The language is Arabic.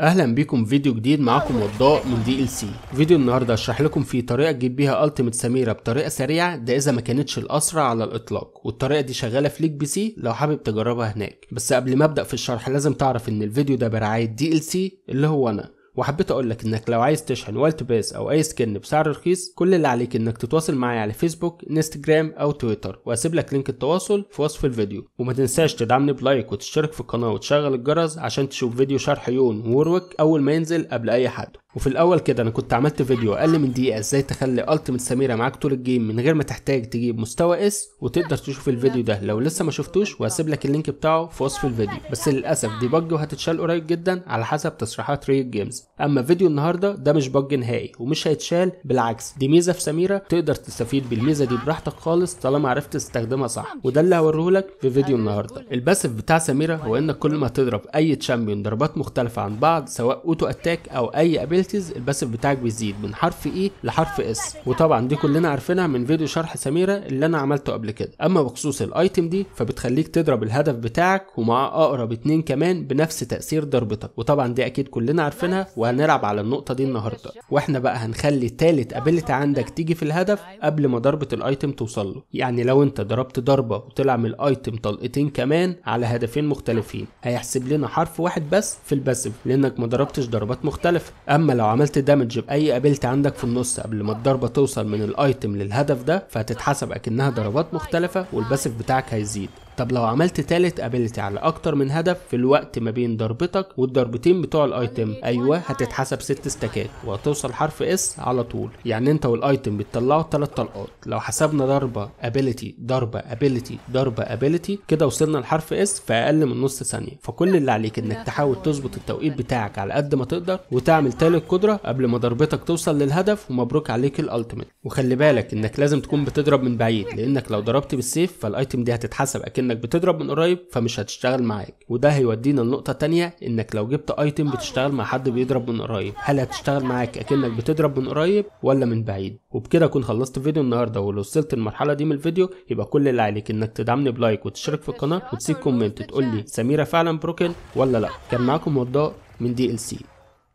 اهلا بيكم في فيديو جديد معاكم وضاء من دي ال سي فيديو النهارده اشرح لكم فيه طريقه تجيب بيها التيمت سميره بطريقه سريعه ده اذا ما كانتش الاسرع على الاطلاق والطريقه دي شغاله في ليك بي سي لو حابب تجربها هناك بس قبل ما ابدا في الشرح لازم تعرف ان الفيديو ده برعايه دي ال سي اللي هو انا وحبيت اقول لك انك لو عايز تشحن والت بيس او اي سكن بسعر رخيص كل اللي عليك انك تتواصل معايا على فيسبوك انستجرام او تويتر واسيب لك لينك التواصل في وصف الفيديو وما تنساش تدعمني بلايك وتشترك في القناه وتشغل الجرس عشان تشوف فيديو شرح يون وورويك اول ما ينزل قبل اي حد وفي الاول كده انا كنت عملت فيديو اقل من دقيقه ازاي تخلي التيمت سميره معاك طول الجيم من غير ما تحتاج تجيب مستوى اس وتقدر تشوف الفيديو ده لو لسه ما شفتوش وهسيب لك اللينك بتاعه في وصف الفيديو بس للاسف دي بج وهتتشال قريب جدا على حسب تصريحات ريو جيمز اما فيديو النهارده ده مش بج نهائي ومش هيتشال بالعكس دي ميزه في سميره تقدر تستفيد بالميزه دي براحتك خالص طالما عرفت تستخدمها صح وده اللي هوريه لك في فيديو النهارده الباسف بتاع سميره هو انك كل ما تضرب اي تشامبيون ضربات مختلفه عن بعض سواء اوتو اتاك او اي ابيل الابيلتيز الباسيف بتاعك بيزيد من حرف اي e لحرف اس وطبعا دي كلنا عارفينها من فيديو شرح سميره اللي انا عملته قبل كده اما بخصوص الايتم دي فبتخليك تضرب الهدف بتاعك ومعاه اقرب اتنين كمان بنفس تاثير ضربتك وطبعا دي اكيد كلنا عارفينها وهنلعب على النقطه دي النهارده واحنا بقى هنخلي تالت ابيلتي عندك تيجي في الهدف قبل ما ضربه الايتم توصل له يعني لو انت ضربت ضربه وطلع من الايتم طلقتين كمان على هدفين مختلفين هيحسب لنا حرف واحد بس في الباسيف لانك ما ضربتش ضربات مختلفه اما اما لو عملت دامج باي قابلت عندك في النص قبل ما الضربه توصل من الايتم للهدف ده فهتتحسب اكنها ضربات مختلفه والباسف بتاعك هيزيد طب لو عملت تالت ابيلتي على اكتر من هدف في الوقت ما بين ضربتك والضربتين بتوع الايتم ايوه هتتحسب ست استكات وهتوصل حرف اس على طول يعني انت والايتم بتطلعوا تلات طلقات لو حسبنا ضربه ابيلتي ضربه ابيلتي ضربه ابيلتي كده وصلنا لحرف اس في اقل من نص ثانيه فكل اللي عليك انك تحاول تظبط التوقيت بتاعك على قد ما تقدر وتعمل تالت قدره قبل ما ضربتك توصل للهدف ومبروك عليك الالتيميت وخلي بالك انك لازم تكون بتضرب من بعيد لانك لو ضربت بالسيف فالايتم دي هتتحسب اكنك انك بتضرب من قريب فمش هتشتغل معاك وده هيودينا لنقطه تانية انك لو جبت ايتم بتشتغل مع حد بيضرب من قريب هل هتشتغل معاك اكنك بتضرب من قريب ولا من بعيد وبكده اكون خلصت فيديو النهارده ولو وصلت المرحله دي من الفيديو يبقى كل اللي عليك انك تدعمني بلايك وتشترك في القناه وتسيب كومنت تقول لي سميره فعلا بروكن ولا لا كان معاكم وضاء من دي ال سي